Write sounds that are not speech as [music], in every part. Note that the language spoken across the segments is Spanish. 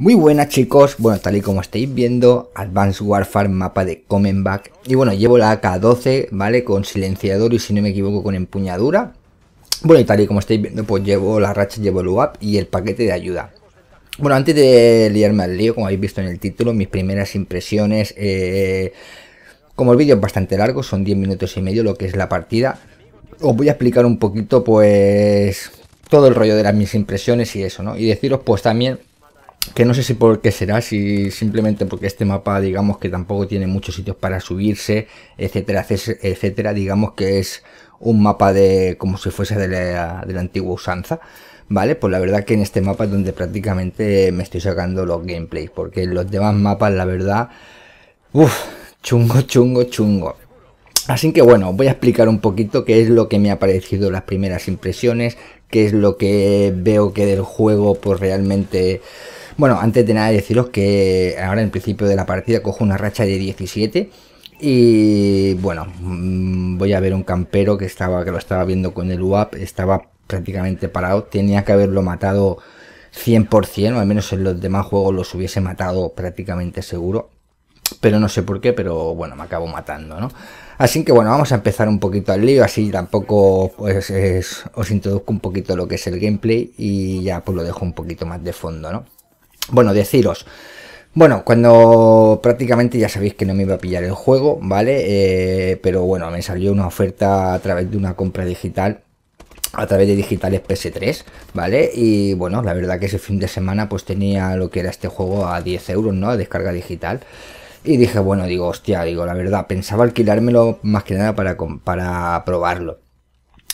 Muy buenas chicos, bueno tal y como estáis viendo, Advanced Warfare mapa de comeback Y bueno, llevo la AK-12, ¿vale? Con silenciador y si no me equivoco con empuñadura Bueno y tal y como estáis viendo, pues llevo la racha, llevo el UAP y el paquete de ayuda Bueno, antes de liarme al lío, como habéis visto en el título, mis primeras impresiones eh, Como el vídeo es bastante largo, son 10 minutos y medio lo que es la partida Os voy a explicar un poquito pues todo el rollo de las mis impresiones y eso, ¿no? Y deciros pues también que no sé si por qué será, si simplemente porque este mapa, digamos que tampoco tiene muchos sitios para subirse, etcétera, etcétera, digamos que es un mapa de como si fuese de la, antigua usanza, ¿vale? Pues la verdad que en este mapa es donde prácticamente me estoy sacando los gameplays, porque los demás mapas, la verdad, uff, chungo, chungo, chungo. Así que bueno, voy a explicar un poquito qué es lo que me ha parecido las primeras impresiones, qué es lo que veo que del juego pues realmente bueno, antes de nada deciros que ahora en principio de la partida cojo una racha de 17 y bueno, mm, voy a ver un campero que estaba que lo estaba viendo con el UAP, estaba prácticamente parado, tenía que haberlo matado 100% o al menos en los demás juegos los hubiese matado prácticamente seguro. Pero no sé por qué, pero bueno, me acabo matando, ¿no? Así que bueno, vamos a empezar un poquito al lío, así tampoco pues, os introduzco un poquito lo que es el gameplay y ya pues lo dejo un poquito más de fondo, ¿no? Bueno, deciros. Bueno, cuando prácticamente ya sabéis que no me iba a pillar el juego, ¿vale? Eh, pero bueno, me salió una oferta a través de una compra digital a través de digitales PS3, ¿vale? Y bueno, la verdad que ese fin de semana pues tenía lo que era este juego a 10 euros, ¿no? A descarga digital. Y dije, bueno, digo, hostia, digo, la verdad, pensaba alquilármelo más que nada para, para probarlo.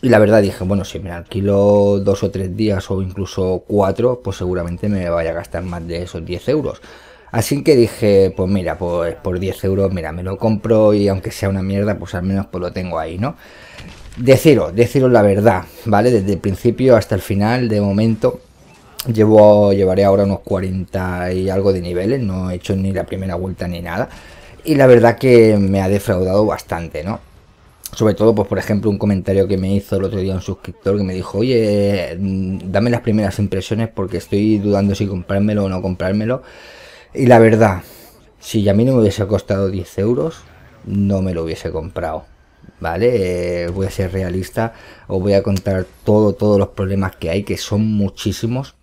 Y la verdad dije, bueno, si me alquilo dos o tres días o incluso cuatro, pues seguramente me vaya a gastar más de esos 10 euros. Así que dije, pues mira, pues por 10 euros, mira, me lo compro y aunque sea una mierda, pues al menos pues lo tengo ahí, ¿no? Deciros, deciros la verdad, ¿vale? Desde el principio hasta el final, de momento, llevo, llevaré ahora unos 40 y algo de niveles, no he hecho ni la primera vuelta ni nada. Y la verdad que me ha defraudado bastante, ¿no? Sobre todo, pues por ejemplo, un comentario que me hizo el otro día un suscriptor que me dijo, oye, mm, dame las primeras impresiones porque estoy dudando si comprármelo o no comprármelo. Y la verdad, si a mí no me hubiese costado 10 euros, no me lo hubiese comprado. ¿Vale? Eh, voy a ser realista, os voy a contar todo, todos los problemas que hay, que son muchísimos.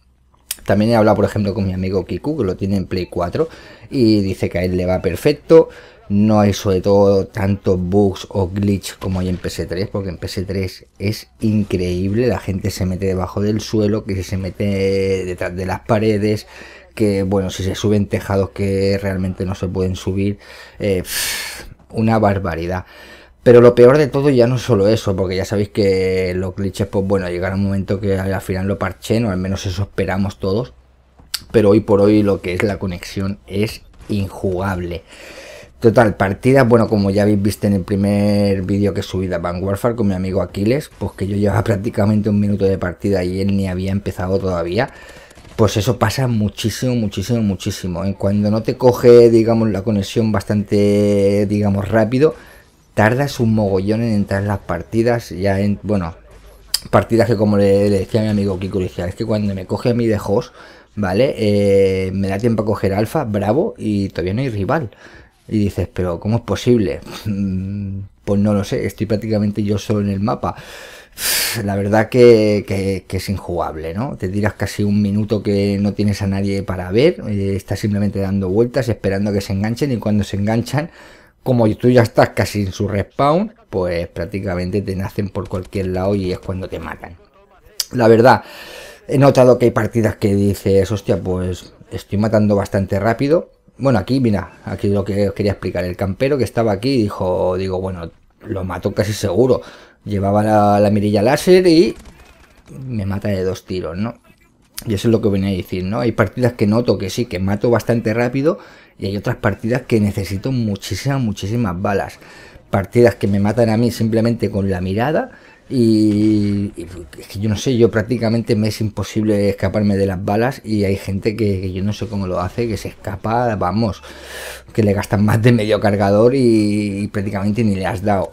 También he hablado, por ejemplo, con mi amigo Kiku, que lo tiene en Play 4, y dice que a él le va perfecto no hay sobre todo tantos bugs o glitch como hay en PS3, porque en PS3 es increíble, la gente se mete debajo del suelo, que se mete detrás de las paredes, que bueno, si se suben tejados que realmente no se pueden subir, eh, una barbaridad. Pero lo peor de todo ya no es solo eso, porque ya sabéis que los glitches, pues bueno, llegará un momento que al final lo parchen, o al menos eso esperamos todos. Pero hoy por hoy lo que es la conexión es injugable. Total, partidas, bueno, como ya habéis visto en el primer vídeo que subí de Van Warfare con mi amigo Aquiles, pues que yo llevaba [laughs] prácticamente un minuto de partida y él ni había empezado todavía. Pues eso pasa muchísimo, muchísimo, muchísimo. En cuando no te coge, digamos, la conexión bastante, digamos, rápido, tardas un mogollón en entrar las partidas. Ya en, bueno, partidas que como le, decía a mi amigo Kiko, ah, es que cuando me coge a mí de host, ¿vale? Eh, me da tiempo a coger alfa, bravo, y todavía no hay rival. Y dices, pero ¿cómo es posible? [laughs] Pues no lo sé, estoy prácticamente yo solo en el mapa. La verdad que, que, es injugable, ¿no? Te tiras casi un minuto que no tienes a nadie para ver, eh, estás simplemente dando vueltas, esperando a que se enganchen y cuando se enganchan, como tú ya estás casi en su respawn, pues prácticamente te nacen por cualquier lado y es cuando te matan. La verdad, he notado que hay partidas que dices, hostia, pues estoy matando bastante rápido, bueno, aquí, mira, aquí lo que os quería explicar. El campero que estaba aquí dijo, digo, bueno, lo mató casi seguro. Llevaba la, la mirilla láser y me mata de dos tiros, ¿no? Y eso es lo que venía a decir, ¿no? Hay partidas que noto que sí, que mato bastante rápido y hay otras partidas que necesito muchísimas, muchísimas balas. Partidas que me matan a mí simplemente con la mirada y, es que yo no sé, yo prácticamente me es imposible escaparme de las balas y hay gente que, yo no sé cómo lo hace, que se escapa, vamos, que le gastan más de medio cargador y, prácticamente ni le has dado.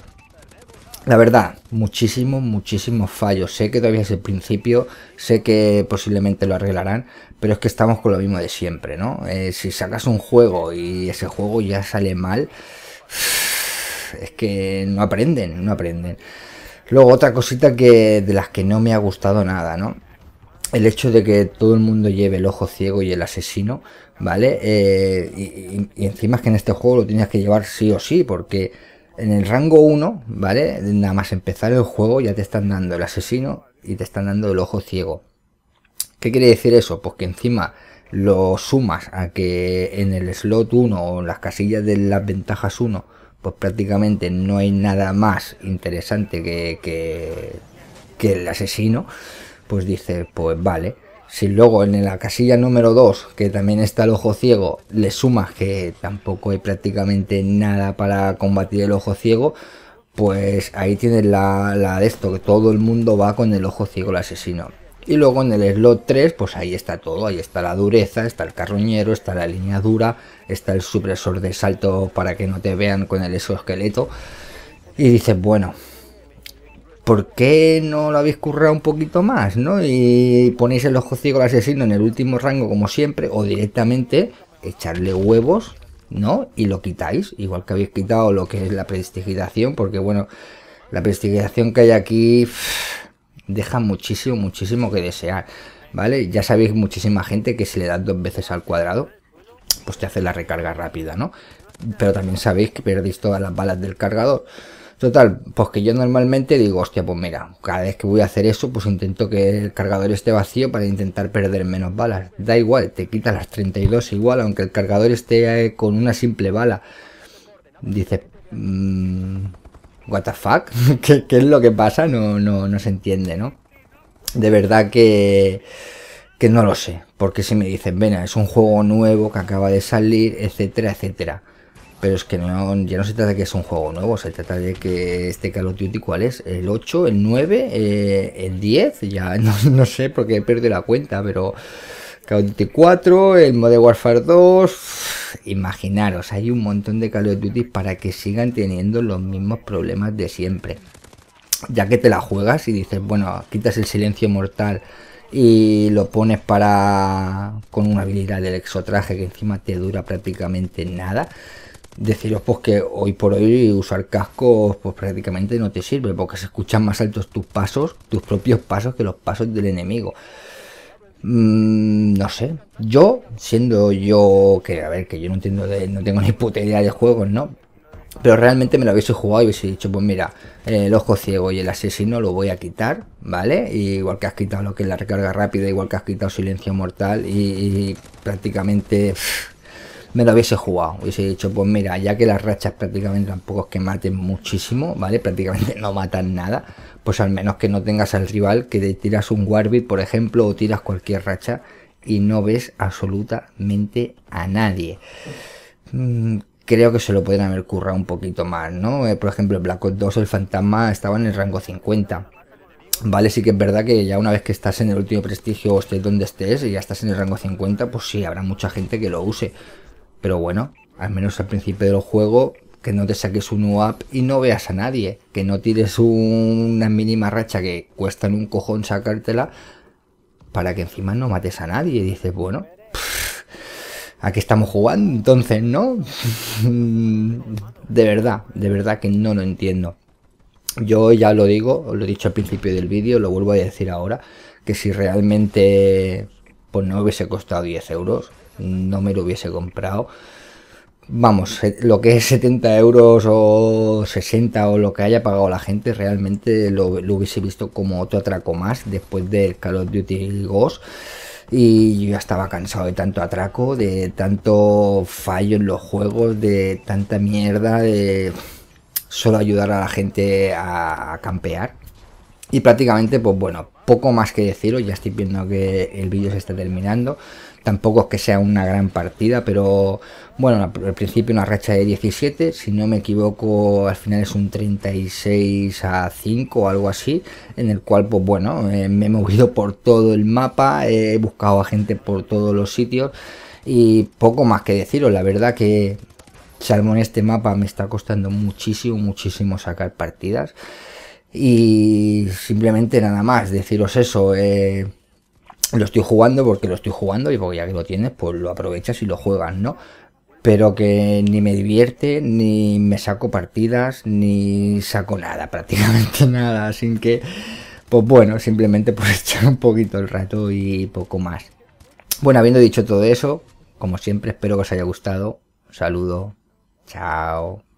La verdad, muchísimos, muchísimos fallos. Sé que todavía es el principio, sé que posiblemente lo arreglarán, pero es que estamos con lo mismo de siempre, ¿no? Eh, si sacas un juego y ese juego ya sale mal, es que no aprenden, no aprenden. Luego, otra cosita que de las que no me ha gustado nada, ¿no? El hecho de que todo el mundo lleve el ojo ciego y el asesino, ¿vale? Eh, y, encima es que en este juego lo tenías que llevar sí o sí, porque en el rango 1, ¿vale? Nada más empezar el juego ya te están dando el asesino y te están dando el ojo ciego. ¿Qué quiere decir eso? Pues que encima lo sumas a que en el slot 1 o en las casillas de las ventajas 1 pues prácticamente no hay nada más interesante que, el asesino, pues dice, pues vale. Si luego en la casilla número 2, que también está el ojo ciego, le sumas que tampoco hay prácticamente nada para combatir el ojo ciego, pues ahí tienes la, la de esto, que todo el mundo va con el ojo ciego el asesino. Y luego en el slot 3, pues ahí está todo, ahí está la dureza, está el carroñero, está la línea dura, está el supresor de salto para que no te vean con el exoesqueleto. Y dices, bueno, ¿por qué no lo habéis currado un poquito más? ¿no? Y ponéis el ojo ciego al asesino en el último rango como siempre, o directamente echarle huevos, ¿no? Y lo quitáis, igual que habéis quitado lo que es la prestigitación, porque bueno, la prestigización que hay aquí deja muchísimo, muchísimo que desear, ¿vale? Ya sabéis muchísima gente que si le das dos veces al cuadrado, pues te hace la recarga rápida, ¿no? Pero también sabéis que perdéis todas las balas del cargador. Total, pues que yo normalmente digo, hostia, pues mira, cada vez que voy a hacer eso, pues intento que el cargador esté vacío para intentar perder menos balas. Da igual, te quita las 32 igual, aunque el cargador esté eh, con una simple bala. Dice, mm, WTF, [laughs] ¿Qué, es lo que pasa? No, no, se entiende, ¿no? De verdad que, que no lo sé, porque si me dicen, venga, es un juego nuevo que acaba de salir, etcétera, etcétera. Pero es que no, ya no se trata de que es un juego nuevo, se trata de que este Call of Duty, ¿cuál es? ¿El 8, el 9, eh, el 10? Ya [laughs] no, no sé porque he perdido la cuenta, pero Call of Duty 4, el Modern Warfare 2 imaginaros, hay un montón de Call of Duty para que sigan teniendo los mismos problemas de siempre. Ya que te la juegas y dices, bueno, quitas el silencio mortal y lo pones para con una habilidad del exotraje que encima te dura prácticamente nada. Deciros pues que hoy por hoy usar cascos pues prácticamente no te sirve porque se escuchan más altos tus pasos, tus propios pasos que los pasos del enemigo. Mm, no sé, yo, siendo yo, que a ver, que yo no entiendo, de, no tengo ni puta idea de juegos, ¿no? Pero realmente me lo hubiese jugado y hubiese dicho, pues mira, eh, el ojo ciego y el asesino lo voy a quitar, ¿vale? Y igual que has quitado lo que es la recarga rápida, igual que has quitado silencio mortal y, prácticamente me lo hubiese jugado. Hubiese dicho, pues mira, ya que las rachas prácticamente tampoco es que maten muchísimo, ¿vale? Prácticamente [laughs] no matan nada pues al menos que no tengas al rival que te tiras un Warby, por ejemplo, o tiras cualquier racha y no ves absolutamente a nadie. Mm, creo que se lo pueden haber currado un poquito más, ¿no? Eh, por ejemplo, el Black Ops 2 el fantasma estaba en el rango 50. Vale, sí que es verdad que ya una vez que estás en el último prestigio o estés donde estés y ya estás en el rango 50, pues sí, habrá mucha gente que lo use. Pero bueno, al menos al principio del juego que no te saques un UAP y no veas a nadie, que no tires una mínima racha que cuesta en un cojón sacártela para que encima no mates a nadie. Y dices, bueno, Aquí estamos jugando entonces, no? [laughs] de verdad, de verdad que no lo entiendo. Yo ya lo digo, lo he dicho al principio del vídeo, lo vuelvo a decir ahora, que si realmente pues no hubiese costado 10 euros, no me lo hubiese comprado vamos, lo que es 70 euros o 60 o lo que haya pagado la gente, realmente lo, hubiese visto como otro atraco más después del Call of Duty 2. Y yo ya estaba cansado de tanto atraco, de tanto fallo en los juegos, de tanta mierda, de solo ayudar a la gente a campear. Y prácticamente, pues bueno, poco más que deciros, ya estoy viendo que el vídeo se está terminando. Tampoco es que sea una gran partida, pero bueno, al principio una racha de 17, si no me equivoco, al final es un 36 a 5 o algo así, en el cual, pues bueno, eh, me he movido por todo el mapa, he buscado a gente por todos los sitios y poco más que deciros, la verdad que salvo en este mapa me está costando muchísimo, muchísimo sacar partidas. Y simplemente nada más, deciros eso. Eh, lo estoy jugando porque lo estoy jugando y porque ya que lo tienes, pues lo aprovechas y lo juegas, ¿no? Pero que ni me divierte, ni me saco partidas, ni saco nada, [laughs] prácticamente nada. Así que, pues bueno, simplemente por [laughs] echar un poquito el rato y poco más. Bueno, habiendo dicho todo eso, como siempre, espero que os haya gustado. Un saludo. Chao.